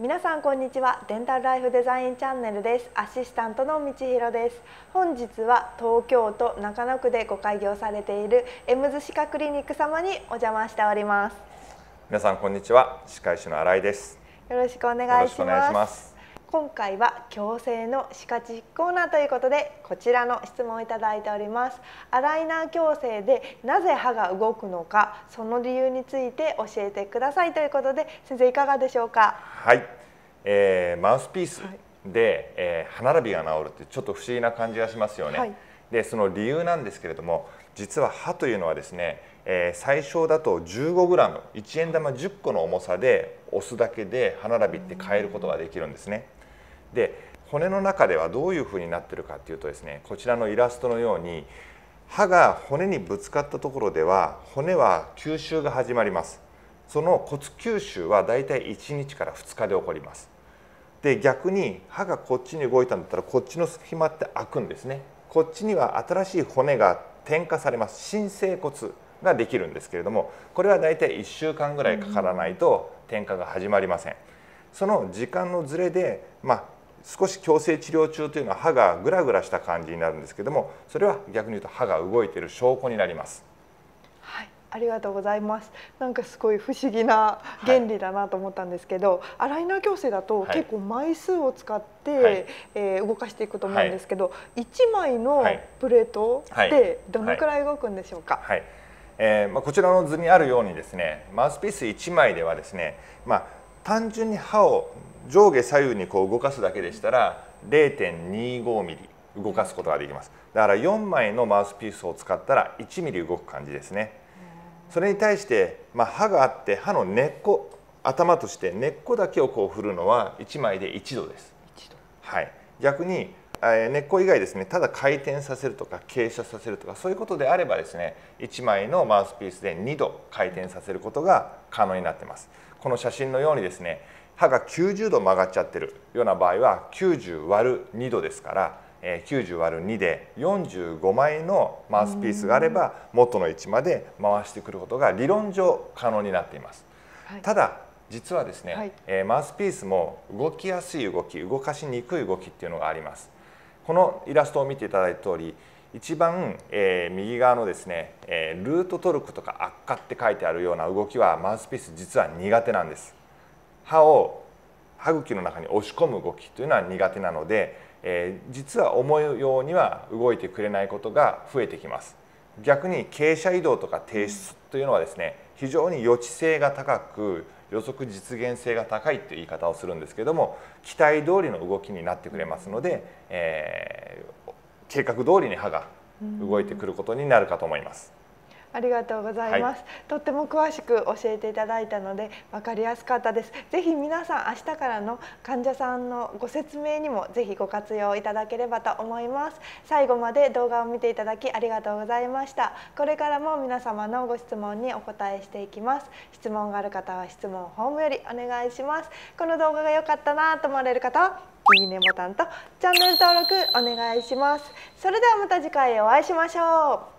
皆さんこんにちはデンタルライフデザインチャンネルですアシスタントの道弘です本日は東京都中野区でご開業されているエムズ歯科クリニック様にお邪魔しております皆さんこんにちは歯科医師の新井ですよろしくお願いします今回は矯正の歯科知コーナーということでこちらの質問をいただいておりますアライナー矯正でなぜ歯が動くのかその理由について教えてくださいということで先生いかがでしょうかはい、えー、マウスピースで、はい、えー、歯並びが治るってちょっと不思議な感じがしますよね、はいでその理由なんですけれども実は歯というのはですね、え最小だと 15g1 円玉10個の重さで押すだけで歯並びって変えることができるんですね。で骨の中ではどういうふうになってるかっていうとですねこちらのイラストのように歯が骨にぶつかったところでは骨は吸収が始まりますその骨吸収はだいたい1日から2日で起こりますで逆に歯がこっちに動いたんだったらこっちの隙間って開くんですねこっちには新しい骨が添加されます新生骨ができるんですけれどもこれは大体1週間ぐらいかからないと添加が始まりませんその時間のずれで、まあ、少し矯正治療中というのは歯がグラグラした感じになるんですけどもそれは逆に言うと歯が動いている証拠になりますありがとうございますなんかすごい不思議な原理だなと思ったんですけど、はい、アライナー矯正だと結構枚数を使って、はい、えー、動かしていくと思うんですけど、はい、1枚のプレートでどのくらい動くんでしょうか、はい、えー、まあ、こちらの図にあるようにですねマウスピース1枚ではですね、まあ、単純に刃を上下左右にこう動かすだけでしたら0.25ミリ動かすことができますだから4枚のマウスピースを使ったら1ミリ動く感じですねそれに対して、まあ、歯があって歯の根っこ頭として根っこだけをこう振るのは1枚で1度です。はい、逆に、えー、根っこ以外ですねただ回転させるとか傾斜させるとかそういうことであればですね1枚のマウスピースで2度回転させることが可能になってますこの写真のようにですね歯が90度曲がっちゃってるような場合は90割る2度ですから 90÷2 で45枚のマウスピースがあれば元の位置まで回してくることが理論上可能になっています。ただ実はですね、はい、えマウスピースも動きやすい動き動かしにくい動きっていうのがあります。このイラストを見ていただいた通り一番、えー、右側のですね、えー、ルートトルクとか悪化って書いてあるような動きはマウスピース実は苦手なんです。歯を歯茎の中に押し込む動きというのは苦手なので、えー、実は思うようには動いてくれないことが増えてきます逆に傾斜移動とか提出というのはですね非常に予知性が高く予測実現性が高いという言い方をするんですけども期待通りの動きになってくれますので、えー、計画通りに歯が動いてくることになるかと思います。ありがとうございます、はい、とっても詳しく教えていただいたので分かりやすかったですぜひ皆さん明日からの患者さんのご説明にもぜひご活用いただければと思います最後まで動画を見ていただきありがとうございましたこれからも皆様のご質問にお答えしていきます質問がある方は質問ホームよりお願いしますこの動画が良かったなと思われる方いいねボタンとチャンネル登録お願いしますそれではまた次回お会いしましょう